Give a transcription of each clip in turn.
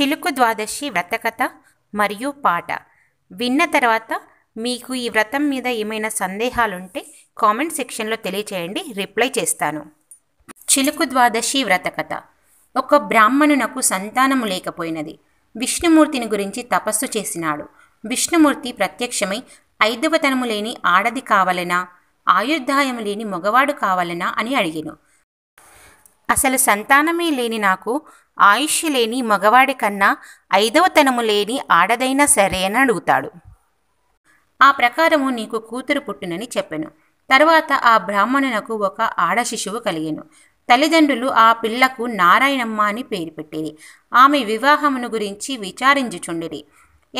చిలుకు ద్వాదశి వ్రతకథ మరియు పాట విన్న తర్వాత మీకు ఈ వ్రతం మీద ఏమైనా సందేహాలుంటే కామెంట్ సెక్షన్లో తెలియచేయండి రిప్లై చేస్తాను చిలుకు ద్వాదశి వ్రతకథ ఒక బ్రాహ్మణునకు సంతానము లేకపోయినది విష్ణుమూర్తిని గురించి తపస్సు చేసినాడు విష్ణుమూర్తి ప్రత్యక్షమై ఐదవతనము లేని ఆడది కావలనా ఆయుర్దాయము లేని మగవాడు కావాలనా అని అడిగాను అసలు సంతానమే లేని నాకు ఆయుష్ లేని మగవాడి కన్నా ఐదవ తనము లేని ఆడదైనా సరే అని అడుగుతాడు ఆ ప్రకారము నీకు కూతురు పుట్టునని చెప్పెను తర్వాత ఆ బ్రాహ్మణునకు ఒక ఆడ శిశువు కలిగాను తల్లిదండ్రులు ఆ పిల్లకు నారాయణమ్మ అని పేరు పెట్టిరి ఆమె వివాహమును గురించి విచారించుచుండిరి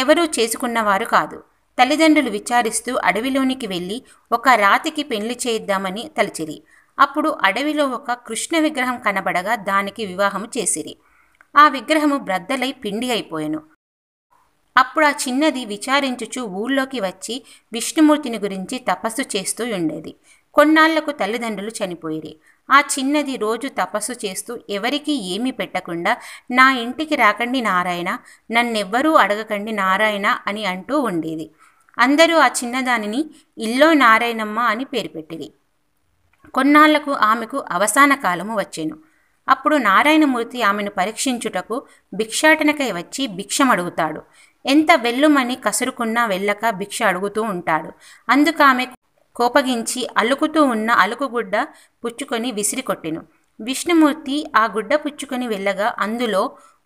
ఎవరూ చేసుకున్నవారు కాదు తల్లిదండ్రులు విచారిస్తూ అడవిలోనికి వెళ్ళి ఒక రాతికి పెళ్లి చేద్దామని తలిచిరి అప్పుడు అడవిలో ఒక కృష్ణ విగ్రహం కనబడగా దానికి వివాహము చేసిరి ఆ విగ్రహము బ్రద్దలై పిండి అయిపోయెను అప్పుడు ఆ చిన్నది విచారించుచు ఊళ్ళోకి వచ్చి విష్ణుమూర్తిని గురించి తపస్సు చేస్తూ ఉండేది కొన్నాళ్లకు తల్లిదండ్రులు చనిపోయిరి ఆ చిన్నది రోజు తపస్సు చేస్తూ ఎవరికీ ఏమీ పెట్టకుండా నా ఇంటికి రాకండి నారాయణ నన్నెవ్వరూ అడగకండి నారాయణ అని అంటూ ఉండేది అందరూ ఆ చిన్నదానిని ఇల్లో నారాయణమ్మ అని పేరు పెట్టిరి కొన్నాళ్లకు ఆమెకు అవసాన కాలము వచ్చేను అప్పుడు నారాయణమూర్తి ఆమెను పరీక్షించుటకు భిక్షాటనకై వచ్చి భిక్షమడుగుతాడు ఎంత వెల్లుమని కసురుకున్నా వెళ్ళక భిక్ష అడుగుతూ ఉంటాడు అందుకు ఆమె కోపగించి అలుకుతూ ఉన్న అలుకుగుడ్డ పుచ్చుకొని విసిరి కొట్టెను విష్ణుమూర్తి ఆ గుడ్డ పుచ్చుకొని వెళ్ళగా అందులో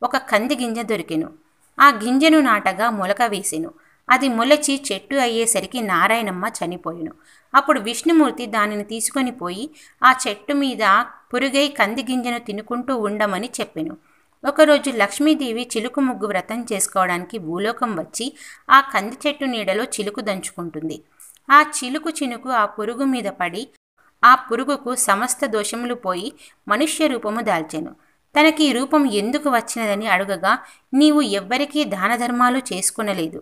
ఒక కంది గింజ దొరికెను ఆ గింజను నాటగా మొలక వేసెను అది మొలచి చెట్టు అయ్యేసరికి నారాయణమ్మ చనిపోయాను అప్పుడు విష్ణుమూర్తి దానిని తీసుకొని పోయి ఆ చెట్టు మీద పురుగై కంది గింజను తినుకుంటూ ఉండమని చెప్పాను ఒకరోజు లక్ష్మీదేవి చిలుకు ముగ్గు వ్రతం చేసుకోవడానికి భూలోకం వచ్చి ఆ కంది చెట్టు నీడలో చిలుకు దంచుకుంటుంది ఆ చిలుకు చినుకు ఆ పురుగు మీద పడి ఆ పురుగుకు సమస్త దోషములు పోయి మనుష్య రూపము దాల్చాను తనకి రూపం ఎందుకు వచ్చినదని అడుగగా నీవు ఎవ్వరికీ దాన ధర్మాలు చేసుకునలేదు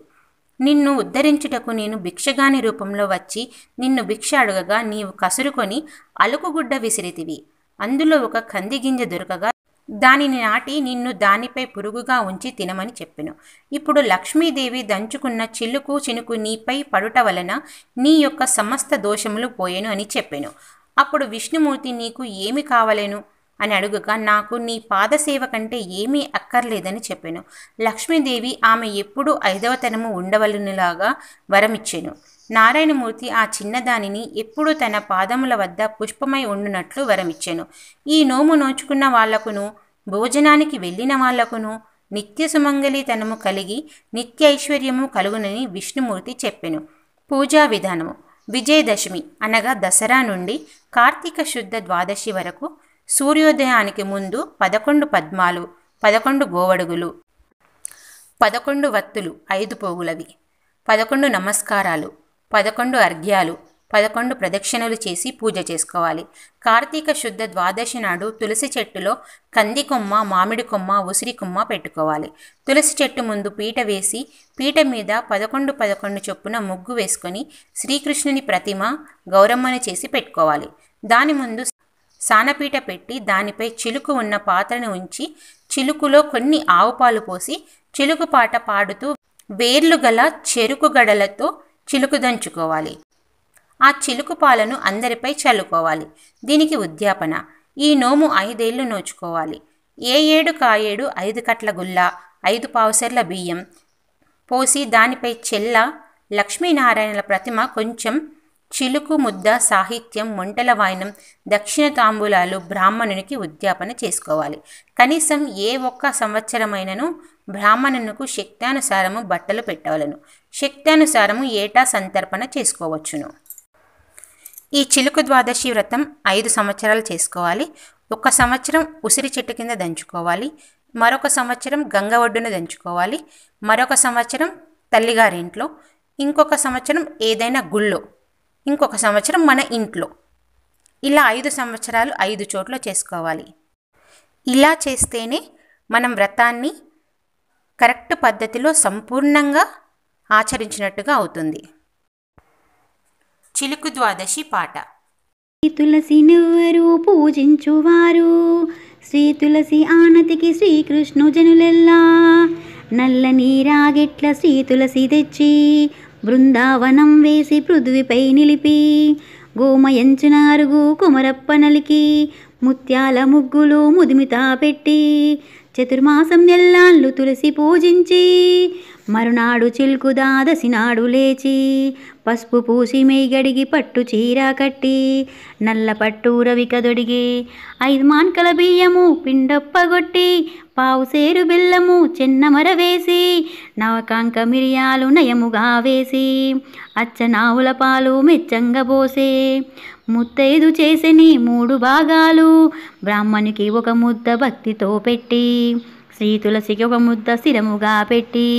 నిన్ను ఉద్ధరించుటకు నేను భిక్షగాని రూపంలో వచ్చి నిన్ను భిక్ష అడగగా నీవు కసురుకొని అలుకుగుడ్డ విసిరితివి అందులో ఒక కంది గింజ దొరకగా దానిని నాటి నిన్ను దానిపై పురుగుగా ఉంచి తినమని చెప్పెను ఇప్పుడు లక్ష్మీదేవి దంచుకున్న చిల్లుకు చినుకు నీపై పడుట వలన నీ యొక్క సమస్త దోషములు పోయెను అని చెప్పెను అప్పుడు విష్ణుమూర్తి నీకు ఏమి కావలేను అని అడుగగా నాకు నీ పాదసేవ కంటే ఏమీ అక్కర్లేదని చెప్పాను లక్ష్మీదేవి ఆమె ఎప్పుడూ ఐదవతనము ఉండవలనిలాగా వరమిచ్చాను నారాయణమూర్తి ఆ చిన్నదానిని ఎప్పుడూ తన పాదముల వద్ద పుష్పమై ఉండునట్లు వరమిచ్చాను ఈ నోము నోచుకున్న వాళ్లకును భోజనానికి వెళ్ళిన వాళ్లకును నిత్య సుమంగళితనము కలిగి నిత్య ఐశ్వర్యము కలుగునని విష్ణుమూర్తి చెప్పాను పూజా విధానము విజయదశమి అనగా దసరా నుండి కార్తీక శుద్ధ ద్వాదశి వరకు సూర్యోదయానికి ముందు పదకొండు పద్మాలు పదకొండు గోవడుగులు పదకొండు వత్తులు ఐదు పోగులవి పదకొండు నమస్కారాలు పదకొండు అర్ఘ్యాలు పదకొండు ప్రదక్షిణలు చేసి పూజ చేసుకోవాలి కార్తీక శుద్ధ ద్వాదశి నాడు తులసి చెట్టులో కంది కొమ్మ మామిడి కొమ్మ ఉసిరి కొమ్మ పెట్టుకోవాలి తులసి చెట్టు ముందు పీట వేసి పీట మీద పదకొండు పదకొండు చొప్పున ముగ్గు వేసుకొని శ్రీకృష్ణుని ప్రతిమ గౌరమ్మను చేసి పెట్టుకోవాలి దాని ముందు సానపీట పెట్టి దానిపై చిలుకు ఉన్న పాత్రను ఉంచి చిలుకులో కొన్ని ఆవుపాలు పోసి చిలుకు పాట పాడుతూ వేర్లు గల చెరుకు గడలతో చిలుకు దంచుకోవాలి ఆ చిలుకు పాలను అందరిపై చల్లుకోవాలి దీనికి ఉద్యాపన ఈ నోము ఐదేళ్లు నోచుకోవాలి ఏ ఏడు కాయేడు ఐదు కట్ల గుల్ల ఐదు పావుసర్ల బియ్యం పోసి దానిపై చెల్ల లక్ష్మీనారాయణల ప్రతిమ కొంచెం చిలుకు ముద్ద సాహిత్యం మొంటల వాయనం దక్షిణ తాంబూలాలు బ్రాహ్మణునికి ఉద్యాపన చేసుకోవాలి కనీసం ఏ ఒక్క సంవత్సరమైనను బ్రాహ్మణునకు శక్తానుసారము బట్టలు పెట్టవలను శక్తానుసారము ఏటా సంతర్పణ చేసుకోవచ్చును ఈ చిలుకు ద్వాదశి వ్రతం ఐదు సంవత్సరాలు చేసుకోవాలి ఒక సంవత్సరం ఉసిరి చెట్టు కింద దంచుకోవాలి మరొక సంవత్సరం గంగ ఒడ్డున దంచుకోవాలి మరొక సంవత్సరం తల్లిగారింట్లో ఇంకొక సంవత్సరం ఏదైనా గుళ్ళో ఇంకొక సంవత్సరం మన ఇంట్లో ఇలా ఐదు సంవత్సరాలు ఐదు చోట్ల చేసుకోవాలి ఇలా చేస్తేనే మనం వ్రతాన్ని కరెక్ట్ పద్ధతిలో సంపూర్ణంగా ఆచరించినట్టుగా అవుతుంది చిలుకు ద్వాదశి పాట శ్రీ తులసి నెవ్వరు పూజించువారు శ్రీ తులసి ఆనతికి శ్రీకృష్ణు జనులెల్లా నల్లని రాగెట్ల శ్రీ తులసి తెచ్చి బృందావనం వేసి పృథ్వీపై నిలిపి గోమయంచునారుగు కుమరప్ప నలికి ముత్యాల ముగ్గులు ముదిమితా పెట్టి చతుర్మాసం ఎల్లాళ్ళు తులసి పూజించి మరునాడు చిల్కు దాదసి నాడు లేచి పసుపు పూసి మేగడిగి పట్టు చీర కట్టి నల్ల పట్టు రవి కదొడిగి ఐదు మాన్కల బియ్యము పిండొప్పగొట్టి పావు సేరు బెల్లము చిన్నమర వేసి నవకాంక మిరియాలు నయముగా వేసి అచ్చనావుల పాలు మెచ్చంగా పోసే ముత్తైదు చేసిని మూడు భాగాలు బ్రాహ్మణికి ఒక ముద్ద భక్తితో పెట్టి శ్రీ తులసికి ఒక ముద్ద స్థిరముగా పెట్టి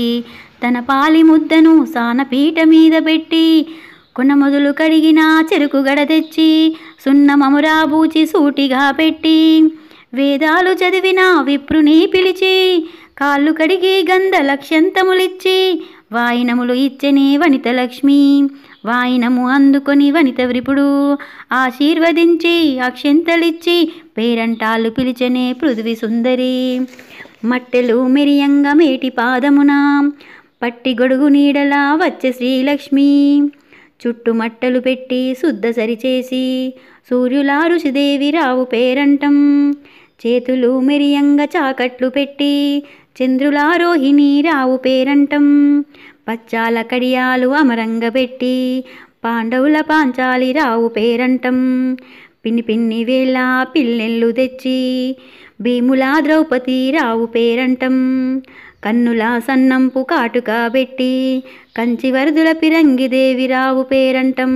తన పాలి ముద్దను సానపీట మీద పెట్టి మొదలు కడిగిన చెరుకు గడ తెచ్చి సున్నమమురా బూచి సూటిగా పెట్టి వేదాలు చదివిన విప్రుని పిలిచి కాళ్ళు కడిగి గంధ లక్ష్యంతములిచ్చి వాయినములు ఇచ్చని వనిత లక్ష్మి వాయినము అందుకొని వనిత వ్రిపుడు ఆశీర్వదించి అక్షంతలిచ్చి పేరంటాలు పిలిచనే పృథ్వీ సుందరి మట్టెలు మెరియంగా మేటి పాదమున పట్టి గొడుగు నీడలా వచ్చే శ్రీలక్ష్మి మట్టలు పెట్టి శుద్ధ సరిచేసి సూర్యులా ఋషిదేవి రావు పేరంటం చేతులు మెరియంగ చాకట్లు పెట్టి చంద్రుల రోహిణి రావు పేరంటం పచ్చాల కడియాలు అమరంగ పెట్టి పాండవుల పాంచాలి రావు పేరంటం పిన్ని పిన్ని వేళ పిల్లెళ్ళు తెచ్చి భీములా ద్రౌపది రావు పేరంటం కన్నుల సన్నంపు కాటుక పెట్టి కంచి వరదుల పిరంగిదేవి రావు పేరంటం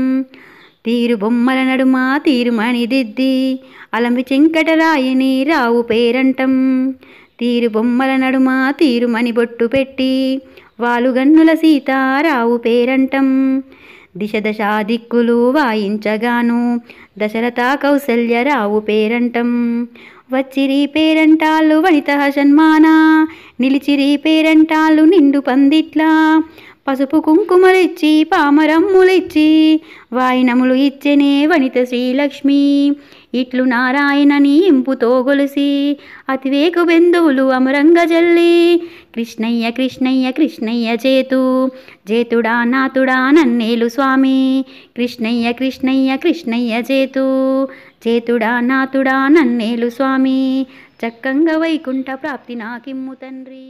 తీరు బొమ్మల నడుమ తీరుమణి దిద్ది అలమి చింకటరాయిని రావు పేరంటం తీరు బొమ్మల నడుమ తీరుమణి బొట్టు పెట్టి వాలుగన్నుల సీతారావు పేరంటం దిశదశా దిక్కులు వాయించగాను దశరథ కౌసల్యరావు పేరంటం వచ్చిరి పేరంటాలు వనిత షన్మానా నిలిచిరి పేరంటాలు నిండు పందిట్లా పసుపు కుంకుమలిచ్చి పామరమ్ములిచ్చి వాయినములు ఇచ్చేనే వనిత శ్రీలక్ష్మి ఇట్లు నారాయణని ఇంపుతో గొలిసి అతివేకు బిందువులు అమరంగ జల్లి కృష్ణయ్య కృష్ణయ్య కృష్ణయ్య చేతు జేతుడా నాతుడా నన్నేలు స్వామి కృష్ణయ్య కృష్ణయ్య కృష్ణయ్య చేతు చేతుడా నాతుడా నన్నేలు స్వామి చక్కంగా వైకుంఠ ప్రాప్తి నాకిమ్ము తండ్రి